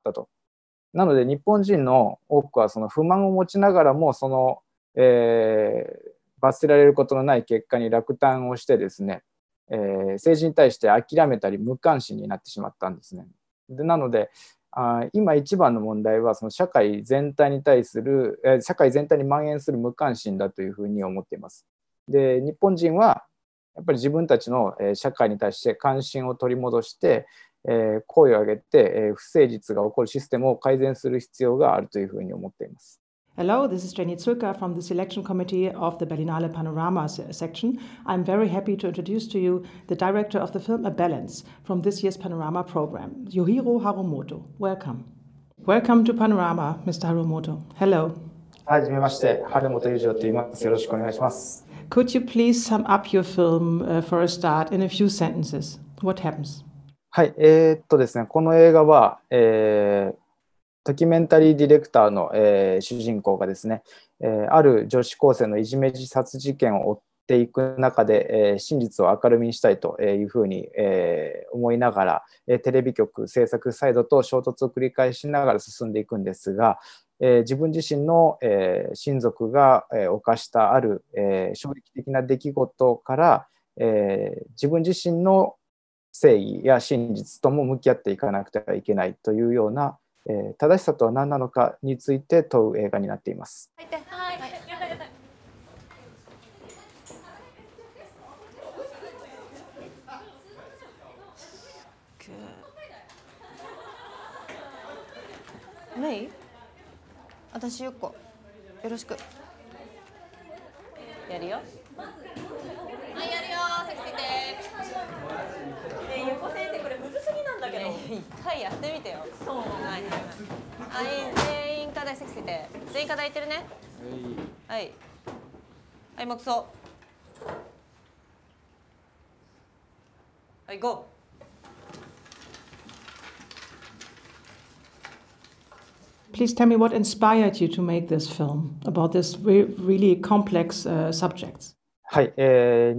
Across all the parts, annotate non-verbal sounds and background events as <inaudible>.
ったと。なので日本人の多くはその不満を持ちながらもその、えー、罰せられることのない結果に落胆をしてですね、えー、政治に対して諦めたり無関心になってしまったんですね。でなのであ今一番の問題はその社会全体に対する、えー、社会全体に蔓延する無関心だというふうに思っています。で日本人はやっぱり自分たちの社会に対して関心を取り戻してえ声を上げて、え不誠実が起こるシステムを改善する必要があるというふうに思っています。Hello, this is Jenny Zulka from the Selection Committee of the Berlinale Panorama section. I'm very happy to introduce to you the director of the film A Balance from this year's Panorama program, Yohiro Harumoto. Welcome. Welcome to Panorama, Mr. Harumoto. Hello. Could you please sum up your film、uh, for a start in a few sentences? What happens? はい、えー、っとですね、この映画は、えー、ドキュメンタリーディレクターの、えー、主人公がですね、えー、ある女子高生のいじめ自殺事件を追っていく中で、えー、真実を明るみにしたいというふうに、えー、思いながら、えー、テレビ局制作サイドと衝突を繰り返しながら進んでいくんですが、えー、自分自身の、えー、親族が、えー、犯したある、えー、衝撃的な出来事から、えー、自分自身の正義や真実とも向き合っていかなくてはいけないというような、えー、正しさとは何なのかについて問う映画になっています。はいレ <laughs> イ私よっこよろしくやるよ Please tell me what inspired you to make this film about this re really complex uh, subjects. はい、えー、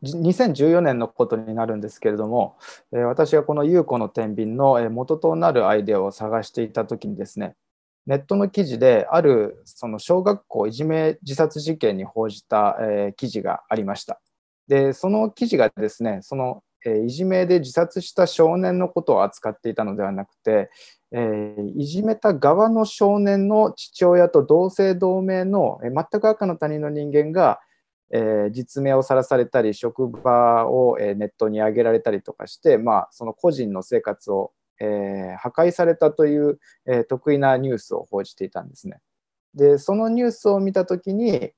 2014, 年のことになるんですけれども、えー、私がこの「優子の天秤」の元となるアイデアを探していた時にですねネットの記事であるその小学校いじめ自殺事件に報じた、えー、記事がありましたでその記事がですねその、えー、いじめで自殺した少年のことを扱っていたのではなくて、えー、いじめた側の少年の父親と同姓同名の、え全く赤の他人の人間がえー、実名をさらされたり職場を、えー、ネットに上げられたりとかして、まあ、その個人の生活を、えー、破壊されたという、え得意なニュースを報じていたんですね。でそのニュースを見た時に、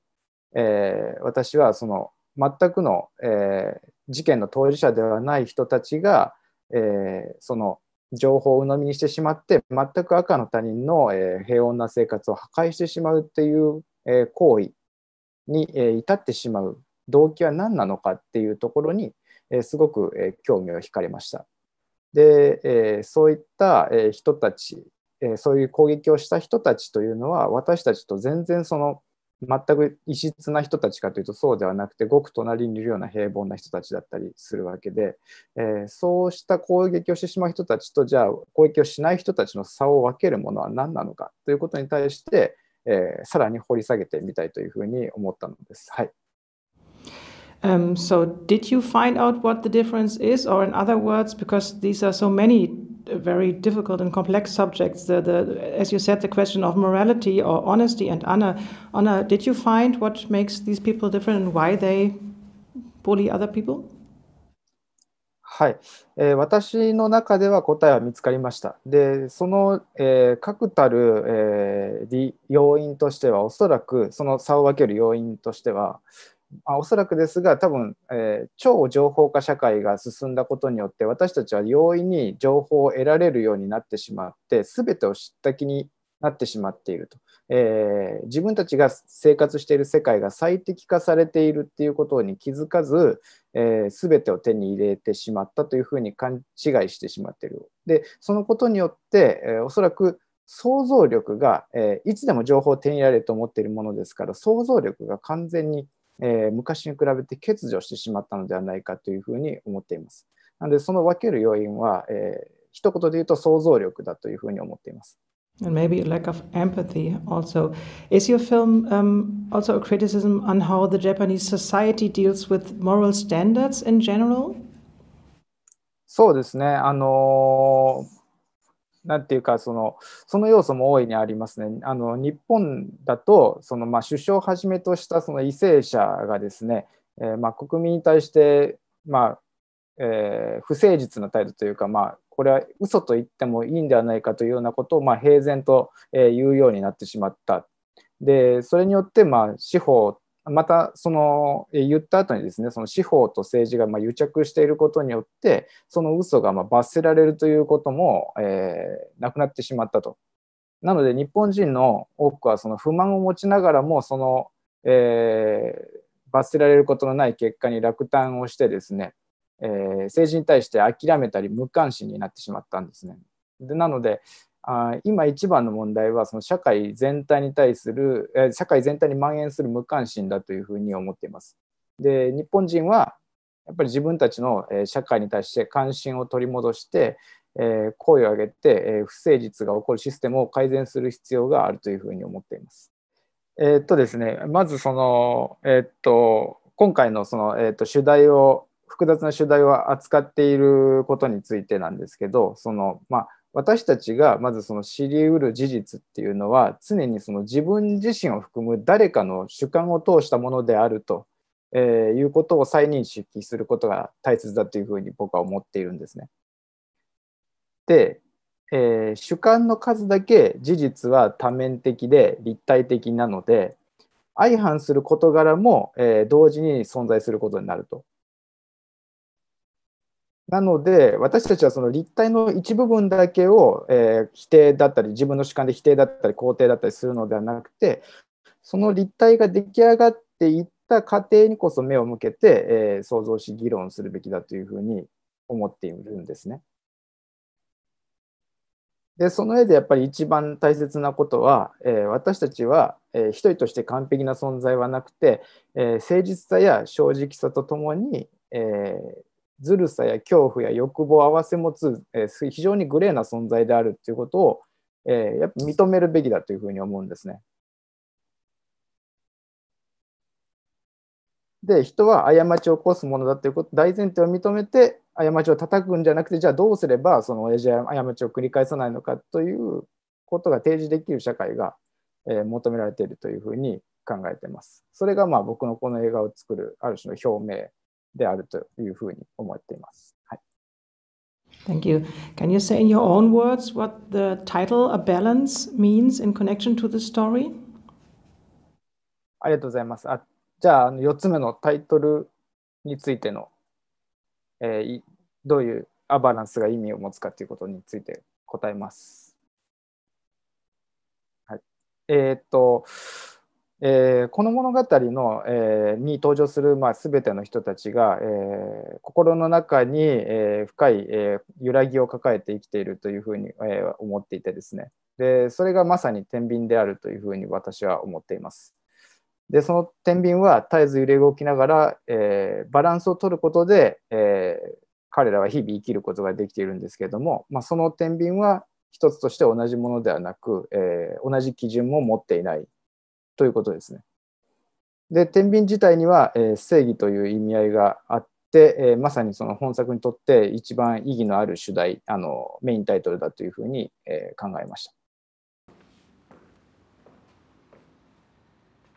え私はその全くの、え事件の当事者ではない人たちが、えその情報を鵜呑みにしてしまって全く赤の他人の、え平穏な生活を破壊してしまうっていう、え行為に至ってしまう動機は何なのかっていうところにすごく興味を惹かれました。でそういった人たちそういう攻撃をした人たちというのは私たちと全然その全く異質な人たちかというとそうではなくてごく隣にいるような平凡な人たちだったりするわけで、えー、そうした攻撃をしてしまう人たちとじゃあ攻撃をしない人たちの差を分けるものは何なのかということに対して、えー、さらに掘り下げてみたいというふうに思ったのです。はい。Um, so, did you find out what the difference is, or in other words, because these are so many uh, very difficult and complex subjects, the, the, as you said, the question of morality or honesty and honor, honor, did you find what makes these people different and why they bully other people? はい、えー、私の中では答えは見つかりました。で、その、えー、確たる、えー、要因としては、おそらくその差を分ける要因としては、まあ、おそらくですが、多分、えー、超情報化社会が進んだことによって、私たちは容易に情報を得られるようになってしまって、全てを知った気になってしまっていると、えー、自分たちが生活している世界が最適化されているっていうことに気づかず、えー、全てを手に入れてしまったというふうに勘違いしてしまっている。でそのことによって、えー、おそらく想像力が、えー、いつでも情報を手に入れられると思っているものですから想像力が完全に、え昔に比べて欠如してしまったのではないかというふうに思っています。なのでその分ける要因は、えー、一言で言うと想像力だというふうに思っています。and maybe a lack of empathy also. Is your film um, also a criticism on how the Japanese society deals with moral standards in general? そうですね、あのなんていうかその、その要素も大いにありますね。あの日本だと、そのまあ、首相をはじめとしたその為政者がですね、えー、まあ、国民に対して、まあえー、不誠実な態度というか、まあ、これは嘘と言ってもいいんではないかというようなことを、ま平然と言うようになってしまった。でそれによって、ま司法またその言った後にですねその司法と政治がま癒着していることによってその嘘がま罰せられるということも、えなくなってしまったと。なので日本人の多くはその不満を持ちながらもその、えー、罰せられることのない結果に落胆をしてですねえー、政治に対して諦めたり無関心になってしまったんですね。でなのであ今一番の問題はその社会全体に対する、えー、社会全体に蔓延する無関心だというふうに思っています。で日本人はやっぱり自分たちの社会に対して関心を取り戻して、えー、声を上げて、えー、不誠実が起こるシステムを改善する必要があるというふうに思っています。えー、っとですね、まずその、えー、っと今回のその、えー、っと主題を複雑な主題を扱っていることについてなんですけどその、まあ、私たちがまずその知りうる事実っていうのは常にその自分自身を含む誰かの主観を通したものであると、えー、いうことを再認識することが大切だというふうに僕は思っているんですね。で、えー、主観の数だけ事実は多面的で立体的なので相反する事柄も、えー、同時に存在することになるとなので私たちはその立体の一部分だけを、えー、否定だったり自分の主観で否定だったり肯定だったりするのではなくてその立体が出来上がっていった過程にこそ目を向けて、えー、想像し議論するべきだというふうに思っているんですね。でその上でやっぱり一番大切なことは、えー、私たちは、えー、一人として完璧な存在はなくて、えー、誠実さや正直さとともに、えー、ずるさや恐怖や欲望を合わせ持つ、えー、非常にグレーな存在であるということを、えー、やっぱ認めるべきだというふうに思うんですね。で人は過ちを起こすものだということ大前提を認めて過ちを叩くんじゃなくてじゃあどうすればその親父は過ちを繰り返さないのかということが提示できる社会が、えー、求められているというふうに考えています。それがまあ僕のこの映画を作るある種の表明であるというふうに思っています。はい。Thank you. Can you say in your own words what the title A Balance means in connection to the story? ありがとうございます。あじゃあ、あ4つ目のタイトルについての、えー、どういうアバランスが意味を持つかということについて答えます。はい、えー、っと、えー、この物語の、えー、に登場する、まあ、全ての人たちが、えー、心の中に、え深い、え揺らぎを抱えて生きているというふうに、え思っていてですねでそれがまさに天秤であるというふうに私は思っています。でその天秤は絶えず揺れ動きながら、えバランスを取ることで、え彼らは日々生きることができているんですけれども、まあ、その天秤は一つとして同じものではなく、え同じ基準も持っていないということですね。で、天秤自体には、えー、正義という意味合いがあって、えー、まさにその本作にとって一番意義のある主題、あのメインタイトルだというふうに、えー、考えました。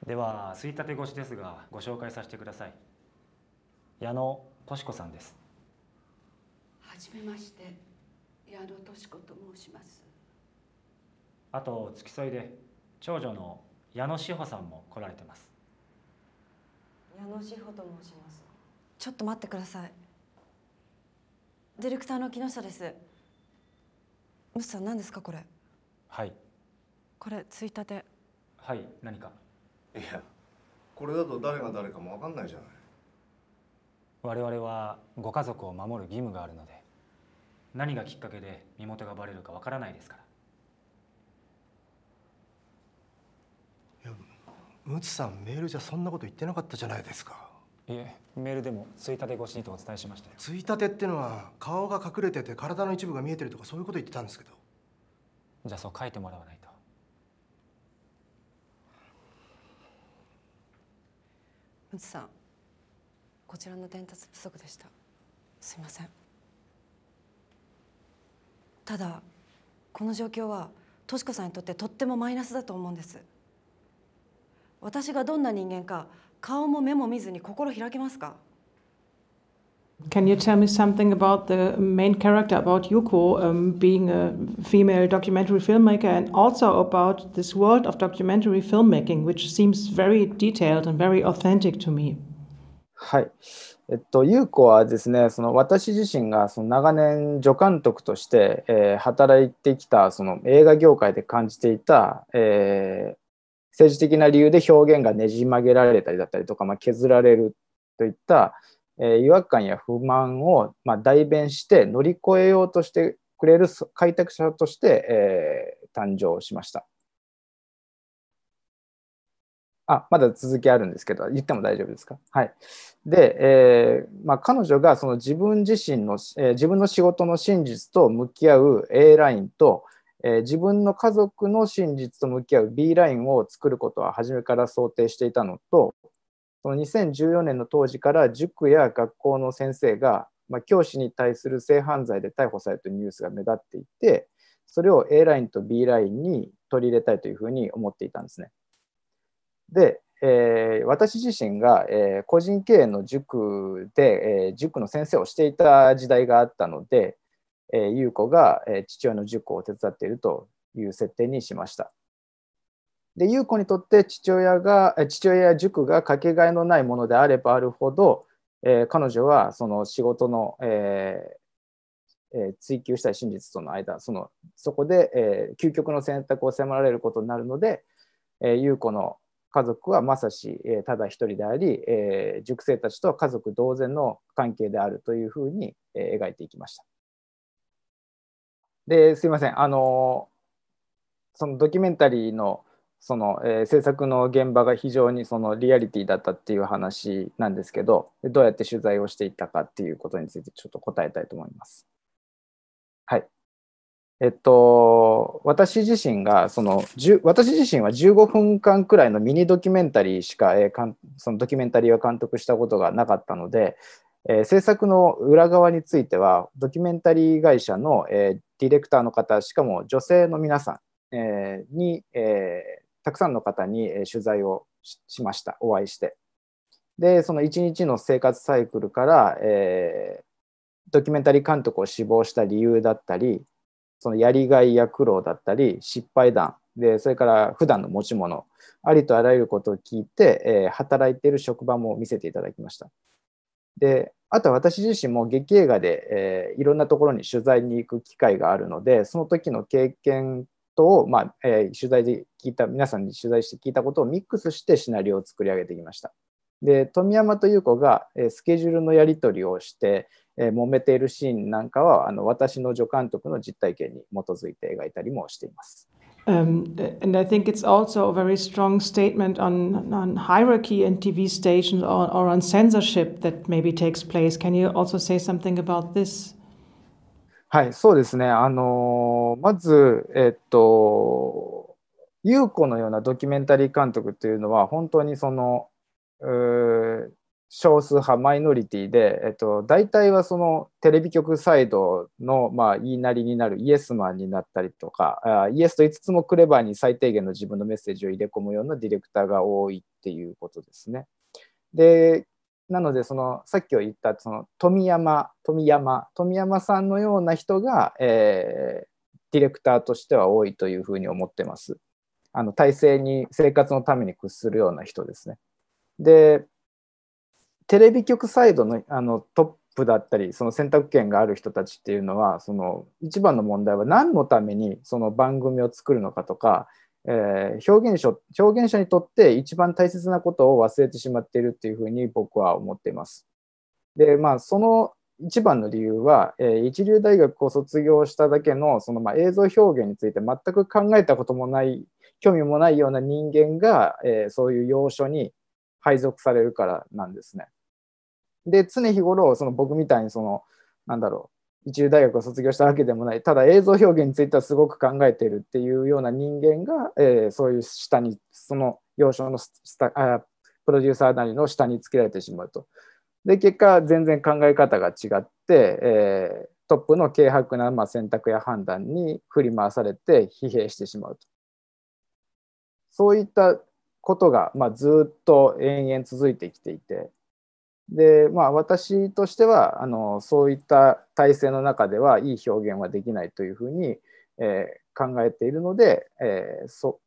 では、すいたて越しですが、ご紹介させてください。矢野敏子さんです。はじめまして、矢野敏子と申します。あと付き添いで長女の矢野志保さんも来られてます矢野志保と申しますちょっと待ってくださいディレクターの木下ですムスさん何ですかこれはいこれついたてはい何かいやこれだと誰が誰かも分かんないじゃない我々はご家族を守る義務があるので何がきっかけで身元がバレるか分からないですからムツさんメールじゃそんなこと言ってなかったじゃないですかいえメールでもついたて越しにとお伝えしましたよついたてってのは顔が隠れてて体の一部が見えてるとかそういうこと言ってたんですけどじゃあそう書いてもらわないとムツさんこちらの伝達不足でしたすいませんただこの状況はとし子さんにとってとってもマイナスだと思うんです私がどんな人間か顔も目も見ずに心開けますか Can you tell me something about the main character, about Yuko um, being a female documentary filmmaker, and also about this world of documentary filmmaking, which seems very detailed and very authentic to me? はい、えっと、優子はですねその私自身がその長年助監督として、えー、働いてきたその映画業界で感じていた、えー、政治的な理由で表現がねじ曲げられたりだったりとか、まあ、削られるといった、え違和感や不満を、ま代弁して乗り越えようとしてくれる開拓者として、え誕生しました。あ、まだ続きあるんですけど、言っても大丈夫ですか。はい。で、えー、まあ、彼女がその自分自身の、えー、自分の仕事の真実と向き合う A ラインと、え自分の家族の真実と向き合う B ラインを作ることは初めから想定していたのと、その2014年の当時から塾や学校の先生が、まあ、教師に対する性犯罪で逮捕されたニュースが目立っていて、それを A ラインと B ラインに取り入れたいというふうに思っていたんですね。で、えー、私自身が、えー、個人経営の塾で、えー、塾の先生をしていた時代があったので、えー、優子が、えー、父親の塾を手伝っているという設定にしました。で、優子にとって父親が、父親や塾がかけがえのないものであればあるほど、えー、彼女はその仕事の、えーえー、追求したい真実との間、そのそこで、えー、究極の選択を迫られることになるので、えー、優子の家族はまさし、えー、ただ一人であり、えー、塾生たちとは家族同然の関係であるというふうに、えー、描いていきました。ですいませんあのそのドキュメンタリーのその、えー、制作の現場が非常にそのリアリティだったっていう話なんですけどどうやって取材をしていったかっていうことについてちょっと答えたいと思います。はいえっと、私自身がその私自身は15分間くらいのミニドキュメンタリーしか,、えー、かんそのドキュメンタリーを監督したことがなかったので、えー、制作の裏側についてはドキュメンタリー会社の、えー、ディレクターの方、しかも女性の皆さん、えー、に、えー、たくさんの方に取材をしました、お会いして。で、その1日の生活サイクルから、えー、ドキュメンタリー監督を志望した理由だったり、そのやりがいや苦労だったり、失敗談、でそれから普段の持ち物、ありとあらゆることを聞いて、えー、働いている職場も見せていただきました。で、あとは私自身も劇映画で、えー、いろんなところに取材に行く機会があるのでその時の経験と、まあえー、取材で聞いた皆さんに取材して聞いたことをミックスしてシナリオを作り上げてきました。で富山と優子が、えー、スケジュールのやり取りをして、えー、揉めているシーンなんかはあの私の助監督の実体験に基づいて描いたりもしています。Um, and I think it's also a very strong statement on, on hierarchy in TV stations or, or on censorship that maybe takes place. Can you also say something about this? はい、そうですね。あのまず、えっと、優子のようなドキュメンタリー監督というのは、本当にその、少数派マイノリティで、えっと、大体はそのテレビ局サイドの、まあ、言いなりになるイエスマンになったりとかあイエスと5つもクレバーに最低限の自分のメッセージを入れ込むようなディレクターが多いっていうことですね。でなのでそのさっき言ったその富山富山富山さんのような人が、えー、ディレクターとしては多いというふうに思ってます。あの体制に生活のために屈するような人ですね。でテレビ局サイドのあのトップだったりその選択権がある人たちっていうのはその一番の問題は何のためにその番組を作るのかとか、えー、表現者表現者にとって一番大切なことを忘れてしまっているっていうふうに僕は思っています。でまあその一番の理由は、えー、一流大学を卒業しただけのその、まあ、映像表現について全く考えたこともない興味もないような人間が、えー、そういう要所に配属されるからなんですね。で、常日頃、その僕みたいに、その、なんだろう、一流大学を卒業したわけでもない、ただ映像表現についてはすごく考えているっていうような人間が、えー、そういう下に、その幼少のスタあプロデューサーなりの下につけられてしまうと。で、結果、全然考え方が違って、えー、トップの軽薄な、まあ、選択や判断に振り回されて疲弊してしまうと。そういったことが、まあ、ずっと延々続いてきていて、でまあ、私としてはあのそういった体制の中ではいい表現はできないというふうに、えー、考えているので、えー、そ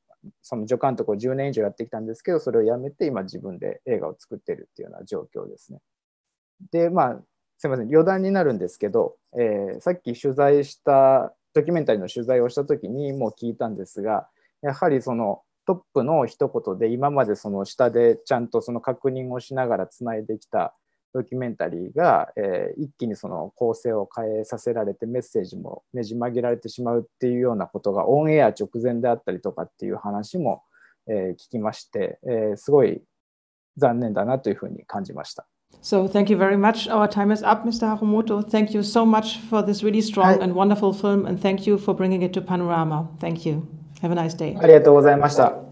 その助監督を10年以上やってきたんですけどそれをやめて今自分で映画を作ってるっていうような状況ですね。でまあすみません余談になるんですけど、えー、さっき取材したドキュメンタリーの取材をした時にもう聞いたんですがやはりそのトップの一言で今までその下でちゃんとその確認をしながらつないできたドキュメンタリーが、えー、一気にその構成を変えさせられてメッセージもねじ曲げられてしまうっていうようなことがオンエア直前であったりとかっていう話も、えー、聞きまして、えー、すごい残念だなというふうに感じました。So thank you very much. Our time is up, Mr. Harumoto. Thank you so much for this really strong and wonderful film, and thank you for bringing it to Panorama. Thank you. Have a nice day. ありがとうございました。